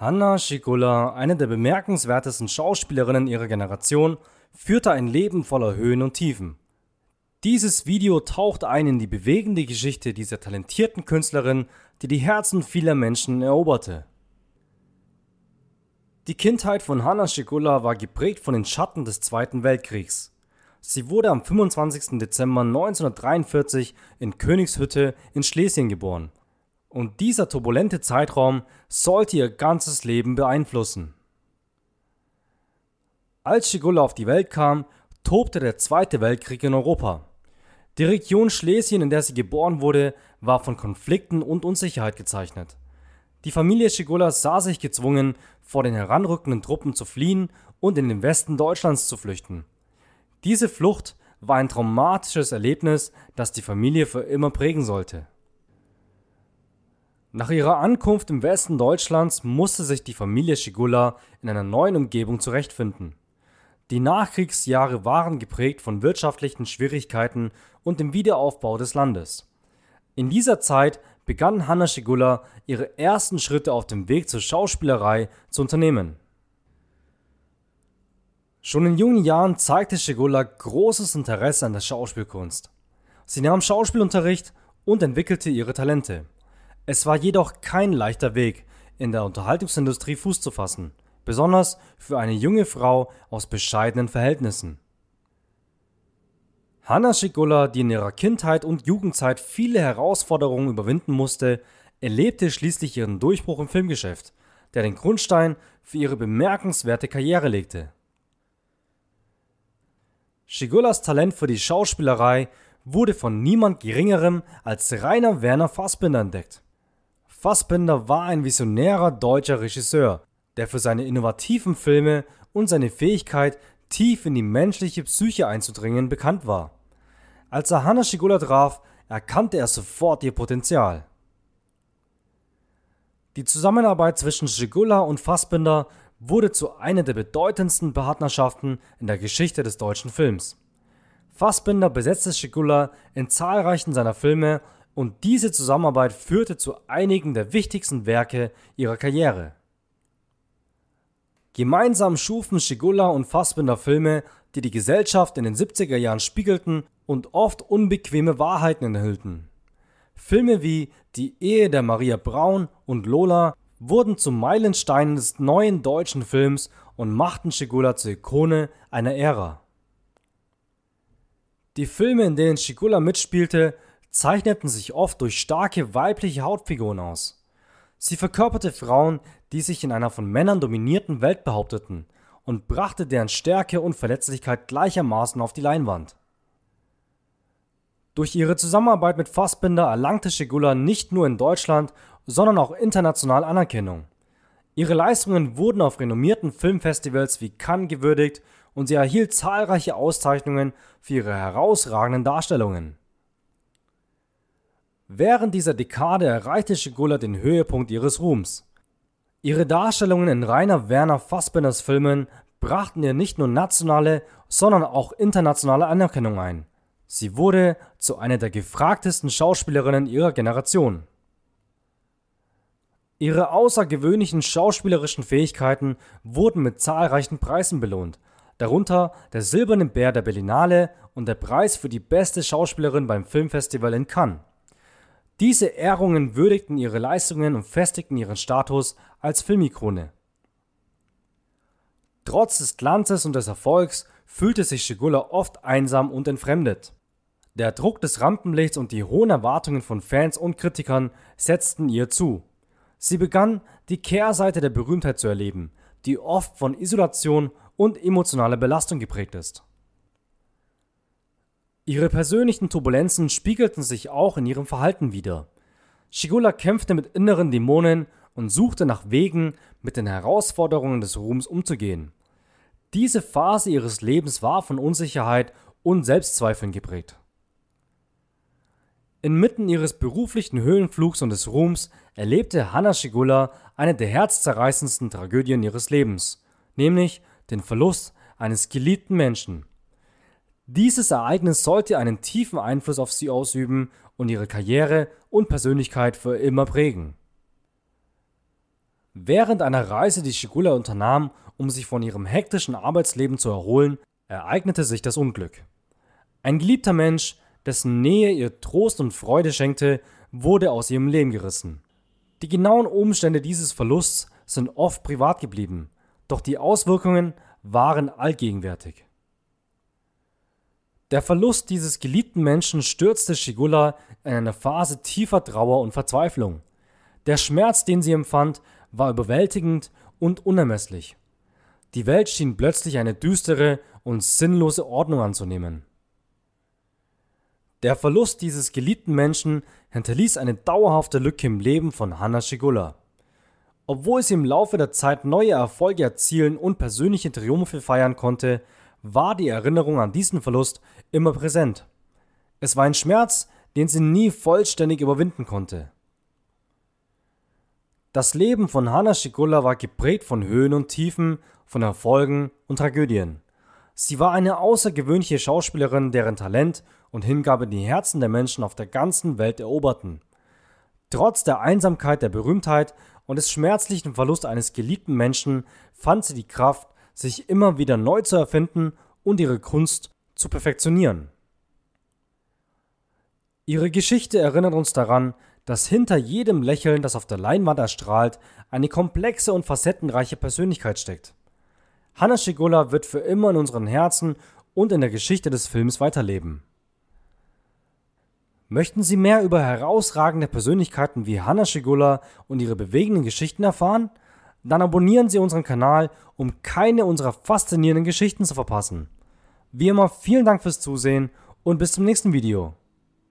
Hanna Schikula, eine der bemerkenswertesten Schauspielerinnen ihrer Generation, führte ein Leben voller Höhen und Tiefen. Dieses Video taucht ein in die bewegende Geschichte dieser talentierten Künstlerin, die die Herzen vieler Menschen eroberte. Die Kindheit von Hanna Schikula war geprägt von den Schatten des Zweiten Weltkriegs. Sie wurde am 25. Dezember 1943 in Königshütte in Schlesien geboren. Und dieser turbulente Zeitraum sollte ihr ganzes Leben beeinflussen. Als Schigulla auf die Welt kam, tobte der Zweite Weltkrieg in Europa. Die Region Schlesien, in der sie geboren wurde, war von Konflikten und Unsicherheit gezeichnet. Die Familie Schigulla sah sich gezwungen, vor den heranrückenden Truppen zu fliehen und in den Westen Deutschlands zu flüchten. Diese Flucht war ein traumatisches Erlebnis, das die Familie für immer prägen sollte. Nach ihrer Ankunft im Westen Deutschlands musste sich die Familie Schigula in einer neuen Umgebung zurechtfinden. Die Nachkriegsjahre waren geprägt von wirtschaftlichen Schwierigkeiten und dem Wiederaufbau des Landes. In dieser Zeit begann Hanna Schigula ihre ersten Schritte auf dem Weg zur Schauspielerei zu unternehmen. Schon in jungen Jahren zeigte Schigula großes Interesse an der Schauspielkunst. Sie nahm Schauspielunterricht und entwickelte ihre Talente. Es war jedoch kein leichter Weg, in der Unterhaltungsindustrie Fuß zu fassen, besonders für eine junge Frau aus bescheidenen Verhältnissen. Hanna Schigula, die in ihrer Kindheit und Jugendzeit viele Herausforderungen überwinden musste, erlebte schließlich ihren Durchbruch im Filmgeschäft, der den Grundstein für ihre bemerkenswerte Karriere legte. Schigulas Talent für die Schauspielerei wurde von niemand Geringerem als Rainer Werner Fassbinder entdeckt. Fassbinder war ein visionärer deutscher Regisseur, der für seine innovativen Filme und seine Fähigkeit, tief in die menschliche Psyche einzudringen, bekannt war. Als er Hanna Schigula traf, erkannte er sofort ihr Potenzial. Die Zusammenarbeit zwischen Schigula und Fassbinder wurde zu einer der bedeutendsten Partnerschaften in der Geschichte des deutschen Films. Fassbinder besetzte Schigula in zahlreichen seiner Filme und diese Zusammenarbeit führte zu einigen der wichtigsten Werke ihrer Karriere. Gemeinsam schufen Schigula und Fassbinder Filme, die die Gesellschaft in den 70er Jahren spiegelten und oft unbequeme Wahrheiten enthüllten. Filme wie Die Ehe der Maria Braun und Lola wurden zu Meilensteinen des neuen deutschen Films und machten Schigula zur Ikone einer Ära. Die Filme, in denen Schigula mitspielte, zeichneten sich oft durch starke weibliche Hautfiguren aus. Sie verkörperte Frauen, die sich in einer von Männern dominierten Welt behaupteten und brachte deren Stärke und Verletzlichkeit gleichermaßen auf die Leinwand. Durch ihre Zusammenarbeit mit Fassbinder erlangte Shigula nicht nur in Deutschland, sondern auch international Anerkennung. Ihre Leistungen wurden auf renommierten Filmfestivals wie Cannes gewürdigt und sie erhielt zahlreiche Auszeichnungen für ihre herausragenden Darstellungen. Während dieser Dekade erreichte Schigula den Höhepunkt ihres Ruhms. Ihre Darstellungen in Rainer Werner Fassbinders Filmen brachten ihr nicht nur nationale, sondern auch internationale Anerkennung ein. Sie wurde zu einer der gefragtesten Schauspielerinnen ihrer Generation. Ihre außergewöhnlichen schauspielerischen Fähigkeiten wurden mit zahlreichen Preisen belohnt, darunter der Silberne Bär der Berlinale und der Preis für die beste Schauspielerin beim Filmfestival in Cannes. Diese Ehrungen würdigten ihre Leistungen und festigten ihren Status als Filmikrone. Trotz des Glanzes und des Erfolgs fühlte sich Shigula oft einsam und entfremdet. Der Druck des Rampenlichts und die hohen Erwartungen von Fans und Kritikern setzten ihr zu. Sie begann, die Kehrseite der Berühmtheit zu erleben, die oft von Isolation und emotionaler Belastung geprägt ist. Ihre persönlichen Turbulenzen spiegelten sich auch in ihrem Verhalten wider. Shigula kämpfte mit inneren Dämonen und suchte nach Wegen, mit den Herausforderungen des Ruhms umzugehen. Diese Phase ihres Lebens war von Unsicherheit und Selbstzweifeln geprägt. Inmitten ihres beruflichen Höhenflugs und des Ruhms erlebte Hannah Shigula eine der herzzerreißendsten Tragödien ihres Lebens, nämlich den Verlust eines geliebten Menschen. Dieses Ereignis sollte einen tiefen Einfluss auf sie ausüben und ihre Karriere und Persönlichkeit für immer prägen. Während einer Reise, die Shigula unternahm, um sich von ihrem hektischen Arbeitsleben zu erholen, ereignete sich das Unglück. Ein geliebter Mensch, dessen Nähe ihr Trost und Freude schenkte, wurde aus ihrem Leben gerissen. Die genauen Umstände dieses Verlusts sind oft privat geblieben, doch die Auswirkungen waren allgegenwärtig. Der Verlust dieses geliebten Menschen stürzte Shigula in eine Phase tiefer Trauer und Verzweiflung. Der Schmerz, den sie empfand, war überwältigend und unermesslich. Die Welt schien plötzlich eine düstere und sinnlose Ordnung anzunehmen. Der Verlust dieses geliebten Menschen hinterließ eine dauerhafte Lücke im Leben von Hana Shigula. Obwohl sie im Laufe der Zeit neue Erfolge erzielen und persönliche Triumphe feiern konnte, war die Erinnerung an diesen Verlust immer präsent. Es war ein Schmerz, den sie nie vollständig überwinden konnte. Das Leben von Hanna Shigula war geprägt von Höhen und Tiefen, von Erfolgen und Tragödien. Sie war eine außergewöhnliche Schauspielerin, deren Talent und Hingabe die Herzen der Menschen auf der ganzen Welt eroberten. Trotz der Einsamkeit, der Berühmtheit und des schmerzlichen Verlusts eines geliebten Menschen fand sie die Kraft, sich immer wieder neu zu erfinden und ihre Kunst zu perfektionieren. Ihre Geschichte erinnert uns daran, dass hinter jedem Lächeln, das auf der Leinwand erstrahlt, eine komplexe und facettenreiche Persönlichkeit steckt. Hanna Schigula wird für immer in unseren Herzen und in der Geschichte des Films weiterleben. Möchten Sie mehr über herausragende Persönlichkeiten wie Hanna Schigula und ihre bewegenden Geschichten erfahren? Dann abonnieren Sie unseren Kanal, um keine unserer faszinierenden Geschichten zu verpassen. Wie immer vielen Dank fürs Zusehen und bis zum nächsten Video.